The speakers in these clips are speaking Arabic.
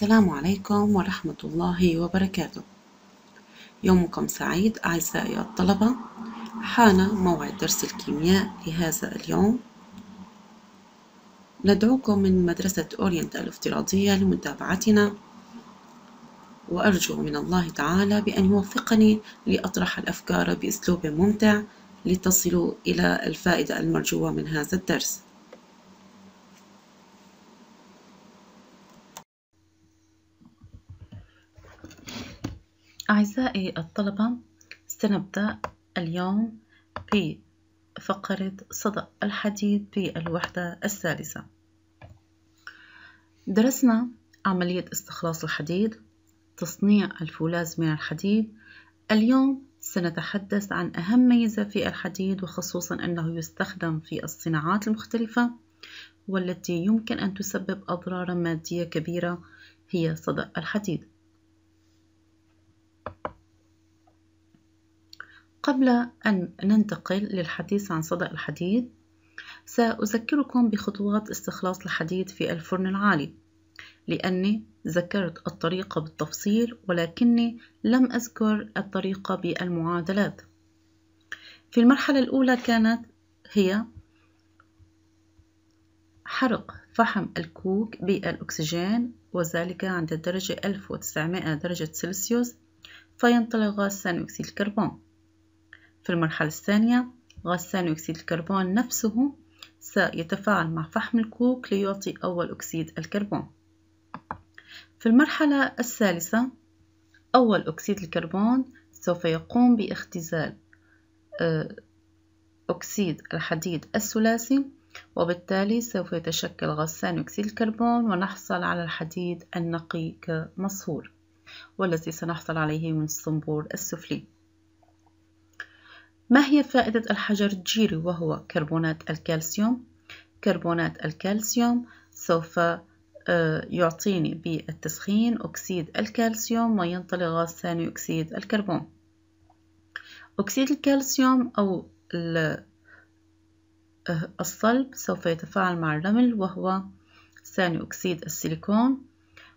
السلام عليكم ورحمة الله وبركاته يومكم سعيد أعزائي الطلبة حان موعد درس الكيمياء لهذا اليوم ندعوكم من مدرسة أورينت الافتراضية لمتابعتنا وأرجو من الله تعالى بأن يوفقني لأطرح الأفكار بأسلوب ممتع لتصلوا إلى الفائدة المرجوة من هذا الدرس أعزائي الطلبة سنبدأ اليوم بفقرة صدأ الحديد في الوحدة الثالثة درسنا عملية استخلاص الحديد تصنيع الفولاذ من الحديد اليوم سنتحدث عن أهم ميزة في الحديد وخصوصا أنه يستخدم في الصناعات المختلفة والتي يمكن أن تسبب أضرارا مادية كبيرة هي صدأ الحديد قبل أن ننتقل للحديث عن صدأ الحديد سأذكركم بخطوات استخلاص الحديد في الفرن العالي لأني ذكرت الطريقة بالتفصيل ولكني لم أذكر الطريقة بالمعادلات في المرحلة الأولى كانت هي حرق فحم الكوك بالأكسجين وذلك عند الدرجة 1900 درجة سلسيوس فينطلق ثاني أكسيد الكربون في المرحلة الثانية غاز ثاني أكسيد الكربون نفسه سيتفاعل مع فحم الكوك ليعطي أول أكسيد الكربون في المرحلة الثالثة أول أكسيد الكربون سوف يقوم باختزال آه، أكسيد الحديد الثلاثي وبالتالي سوف يتشكل غاز ثاني أكسيد الكربون ونحصل على الحديد النقي كمصهور والذي سنحصل عليه من الصنبور السفلي ما هي فائدة الحجر الجيري وهو كربونات الكالسيوم؟ كربونات الكالسيوم سوف آه، يعطيني بالتسخين أكسيد الكالسيوم وينطلق غاز ثاني أكسيد الكربون أكسيد الكالسيوم أو آه، الصلب سوف يتفاعل مع الرمل وهو ثاني أكسيد السيليكون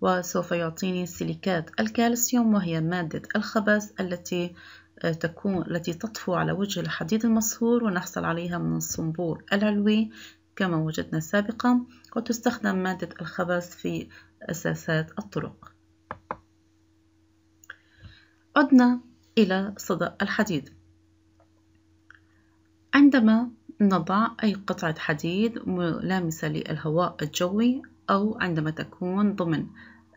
وسوف يعطيني سيليكات الكالسيوم وهي مادة الخبز التي آه، تكون التي تطفو على وجه الحديد المصهور ونحصل عليها من الصنبور العلوي كما وجدنا سابقا وتستخدم مادة الخبز في أساسات الطرق عدنا إلى صدأ الحديد عندما نضع أي قطعة حديد ملامسة للهواء الجوي أو عندما تكون ضمن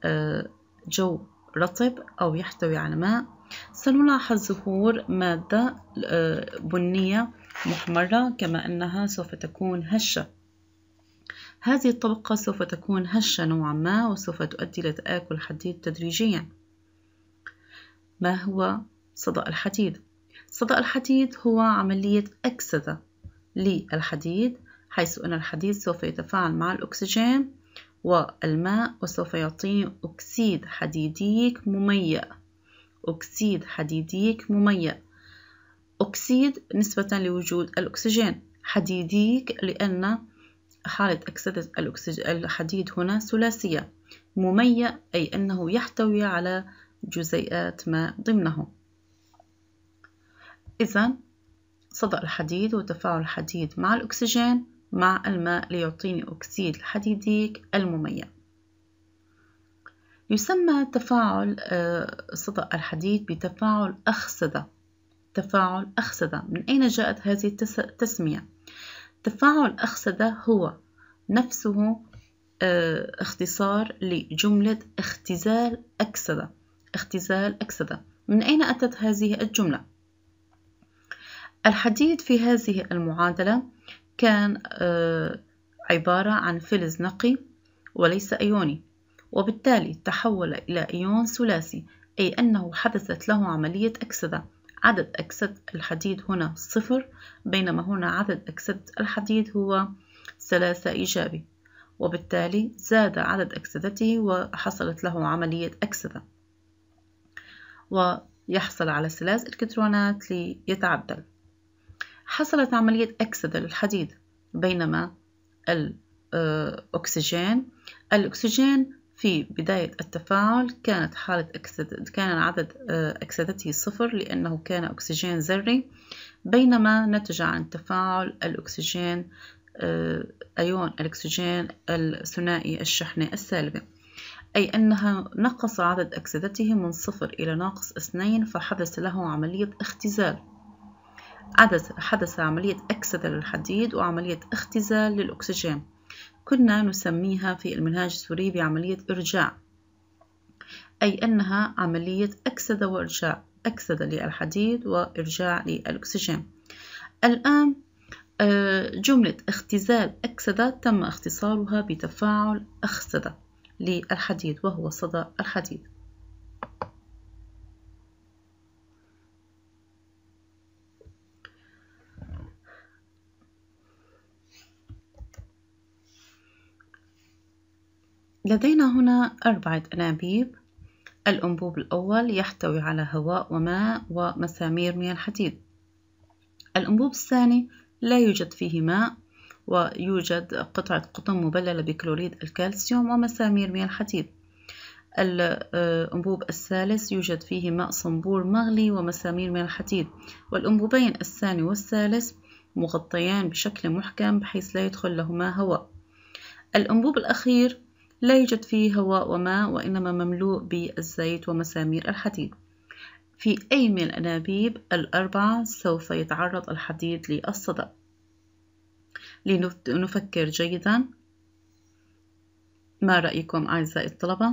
آه، جو رطب أو يحتوي على ماء سنلاحظ ظهور مادة آه، بنية محمرة كما أنها سوف تكون هشة هذه الطبقة سوف تكون هشة نوعا ما وسوف تؤدي لتآكل الحديد تدريجيا ما هو صدأ الحديد؟ صدأ الحديد هو عملية أكسدة للحديد حيث أن الحديد سوف يتفاعل مع الأكسجين والماء وسوف يعطيه أكسيد حديديك مميأ أكسيد حديديك مميأ أكسيد نسبة لوجود الأكسجين حديديك لأن حالة أكسدة الحديد هنا ثلاثية مميأ أي أنه يحتوي على جزيئات ما ضمنه إذا صدأ الحديد وتفاعل الحديد مع الأكسجين مع الماء ليعطيني أكسيد الحديديك المميأ يسمى تفاعل آه، صدأ الحديد بتفاعل أخصدة تفاعل أخصدة من أين جاءت هذه التسمية؟ تفاعل أخصدة هو نفسه آه، اختصار لجملة اختزال أكسدة اختزال أكسدة من أين أتت هذه الجملة؟ الحديد في هذه المعادلة كان آه، عبارة عن فلز نقي وليس أيوني وبالتالي تحول إلى إيون ثلاثي أي أنه حدثت له عملية أكسدة عدد أكسدة الحديد هنا صفر بينما هنا عدد أكسدة الحديد هو ثلاثة إيجابي وبالتالي زاد عدد أكسدته وحصلت له عملية أكسدة ويحصل على ثلاث إلكترونات ليتعدل حصلت عملية أكسدة للحديد بينما آه، الأكسجين الأكسجين في بداية التفاعل كانت حالة أكسد كان عدد آه، أكسدته صفر لأنه كان أكسجين ذري بينما نتج عن تفاعل الأكسجين آه، أيون الأكسجين الثنائي الشحنة السالبة أي أنها نقص عدد أكسدته من صفر إلى ناقص اثنين فحدث له عملية اختزال حدث عملية أكسدة للحديد وعملية اختزال للأكسجين كنا نسميها في المنهاج السوري بعملية إرجاع أي أنها عملية أكسدة وإرجاع أكسدة للحديد وإرجاع للأكسجين الآن آه، جملة اختزال أكسدة تم اختصارها بتفاعل أخسدة للحديد وهو صدى الحديد لدينا هنا أربعة أنابيب الأنبوب الأول يحتوي على هواء وماء ومسامير من الحديد الأنبوب الثاني لا يوجد فيه ماء ويوجد قطعة قطن مبللة بكلوريد الكالسيوم ومسامير من الحديد الأنبوب الثالث يوجد فيه ماء صنبور مغلي ومسامير من الحديد والأنبوبين الثاني والثالث مغطيان بشكل محكم بحيث لا يدخل لهما هواء الأنبوب الأخير لا يوجد فيه هواء وماء وإنما مملوء بالزيت ومسامير الحديد في أي من الأنابيب الأربعة سوف يتعرض الحديد للصدأ لنفكر جيدا ما رأيكم أعزائي الطلبة؟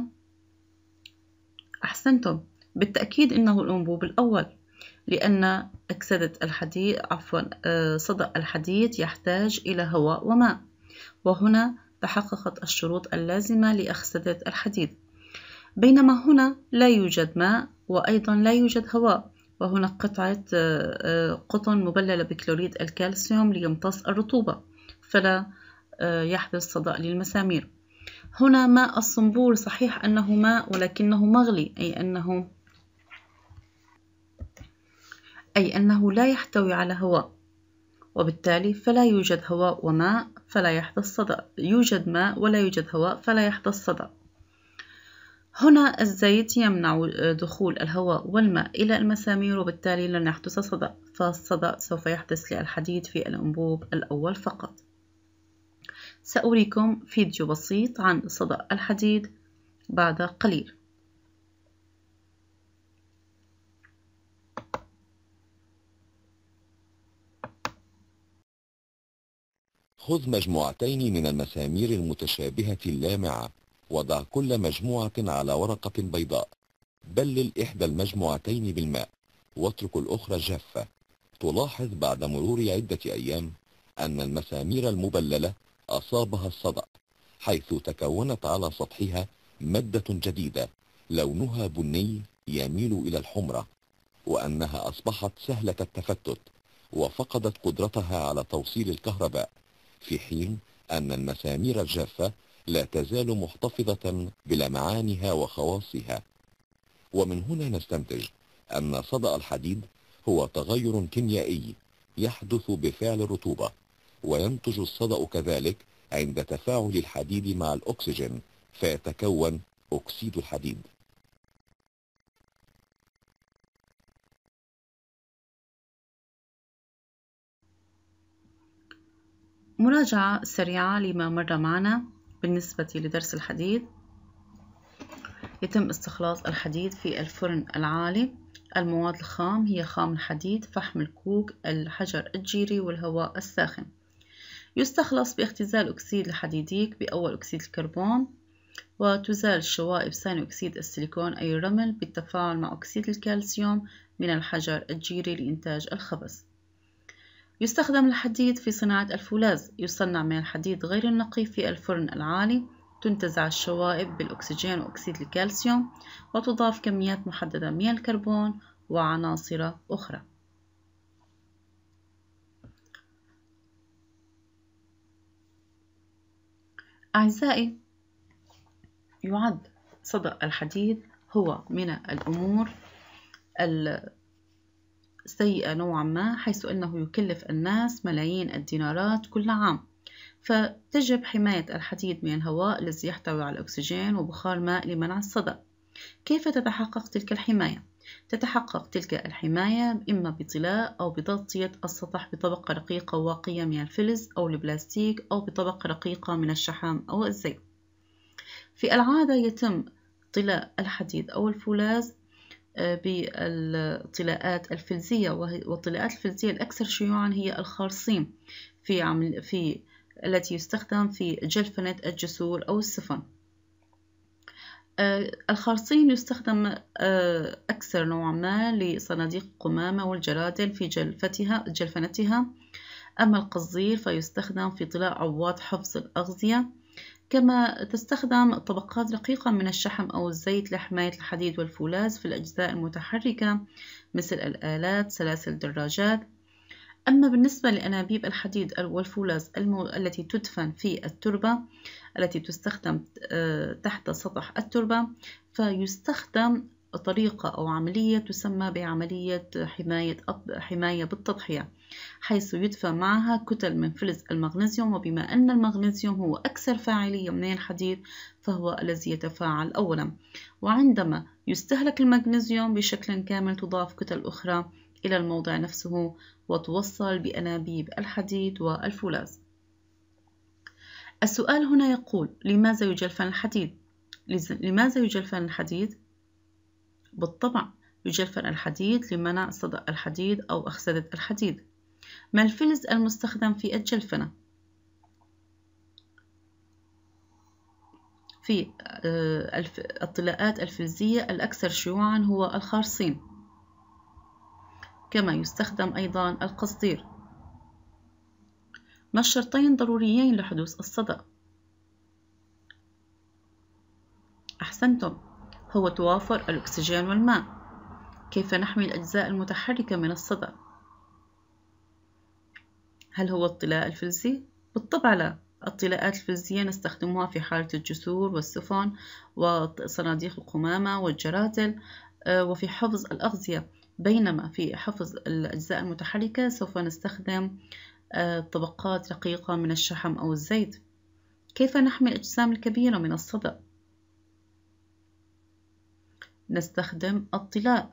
أحسنتم بالتأكيد إنه الأنبوب الأول لأن أكسدة الحديد عفوا آه، صدأ الحديد يحتاج إلى هواء وماء وهنا تحققت الشروط اللازمة لأخسدة الحديد بينما هنا لا يوجد ماء وأيضا لا يوجد هواء وهنا قطعة آه، قطن مبللة بكلوريد الكالسيوم ليمتص الرطوبة فلا آه، يحدث صدأ للمسامير هنا ماء الصنبور صحيح أنه ماء ولكنه مغلي أي أنه أي أنه لا يحتوي على هواء وبالتالي فلا يوجد هواء وماء فلا يحدث صدأ يوجد ماء ولا يوجد هواء فلا يحدث صدأ هنا الزيت يمنع دخول الهواء والماء إلى المسامير وبالتالي لن يحدث صدأ فالصدأ سوف يحدث للحديد في الأنبوب الأول فقط سأريكم فيديو بسيط عن صدأ الحديد بعد قليل خذ مجموعتين من المسامير المتشابهة اللامعة وضع كل مجموعة على ورقة بيضاء بلل إحدى المجموعتين بالماء واترك الأخرى جافة تلاحظ بعد مرور عدة أيام أن المسامير المبللة أصابها الصدأ حيث تكونت على سطحها مادة جديدة لونها بني يميل إلى الحمرة وأنها أصبحت سهلة التفتت وفقدت قدرتها على توصيل الكهرباء في حين أن المسامير الجافة لا تزال محتفظة بلمعانها وخواصها ومن هنا نستنتج أن صدأ الحديد هو تغير كيميائي يحدث بفعل الرطوبة وينتج الصدأ كذلك عند تفاعل الحديد مع الأكسجين فيتكون أكسيد الحديد مراجعة سريعة لما مر معنا بالنسبة لدرس الحديد يتم استخلاص الحديد في الفرن العالي المواد الخام هي خام الحديد فحم الكوك الحجر الجيري والهواء الساخن يستخلص باختزال أكسيد الحديديك بأول أكسيد الكربون وتزال الشوائب ثاني أكسيد السيليكون أي الرمل بالتفاعل مع أكسيد الكالسيوم من الحجر الجيري لإنتاج الخبز يستخدم الحديد في صناعة الفولاذ يصنع من الحديد غير النقي في الفرن العالي تنتزع الشوائب بالأكسجين وأكسيد الكالسيوم وتضاف كميات محددة من الكربون وعناصر أخرى أعزائي يعد صدأ الحديد هو من الأمور سيئة نوعا ما حيث أنه يكلف الناس ملايين الدينارات كل عام فتجب حماية الحديد من الهواء الذي يحتوي على الأكسجين وبخار ماء لمنع الصدأ كيف تتحقق تلك الحماية؟ تتحقق تلك الحماية إما بطلاء أو بتغطية السطح بطبقة رقيقة واقية من الفلز أو البلاستيك أو بطبقة رقيقة من الشحام أو الزيت في العادة يتم طلاء الحديد أو الفولاذ بالطلاءات الفلزية والطلاءات الفلزية الأكثر شيوعا هي الخارصين في عمل في التي يستخدم في جلفنة الجسور أو السفن آه، الخرصين يستخدم آه، أكثر نوعا ما لصناديق القمامة والجرادل في جلفتها جلفنتها أما القصدير فيستخدم في طلاء عواد حفظ الأغذية كما تستخدم طبقات رقيقة من الشحم أو الزيت لحماية الحديد والفولاذ في الأجزاء المتحركة مثل الآلات سلاسل الدراجات أما بالنسبة لأنابيب الحديد والفولاذ المو... التي تدفن في التربة التي تستخدم آه، تحت سطح التربة فيستخدم طريقة أو عملية تسمى بعملية حماية حماية بالتضحية حيث يدفع معها كتل من فلز المغنيسيوم وبما أن المغنيسيوم هو أكثر فاعلية من الحديد فهو الذي يتفاعل أولا وعندما يستهلك المغنيسيوم بشكل كامل تضاف كتل أخرى إلى الموضع نفسه وتوصل بأنابيب الحديد والفولاذ السؤال هنا يقول لماذا يجلفن الحديد؟ لماذا يجلفن الحديد؟ بالطبع يجلفن الحديد لمنع صدأ الحديد أو أخسدة الحديد ما الفلز المستخدم في الجلفنة؟ الفنا في آه، الطلاءات الفلزية الأكثر شيوعا هو الخارصين كما يستخدم أيضا القصدير ما الشرطين ضروريين لحدوث الصدأ؟ أحسنتم هو توافر الأكسجين والماء كيف نحمي الأجزاء المتحركة من الصدأ؟ هل هو الطلاء الفلزي؟ بالطبع لا الطلاءات الفلزية نستخدمها في حالة الجسور والسفن وصناديق القمامة والجراتل آه، وفي حفظ الأغذية بينما في حفظ الأجزاء المتحركة سوف نستخدم آه، طبقات رقيقة من الشحم أو الزيت كيف نحمي الأجسام الكبيرة من الصدأ؟ نستخدم الطلاء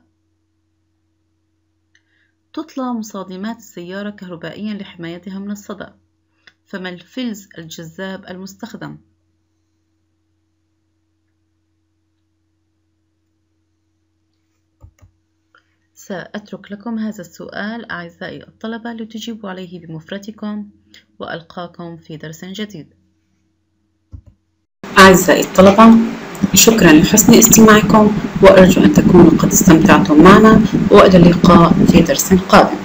تطلى مصادمات السيارة كهربائيا لحمايتها من الصدأ فما الفلز الجذاب المستخدم؟ سأترك لكم هذا السؤال أعزائي الطلبة لتجيبوا عليه بمفردكم وألقاكم في درس جديد أعزائي الطلبة شكرا لحسن استماعكم وأرجو أن تكونوا قد استمتعتم معنا وإلى اللقاء في درس قادم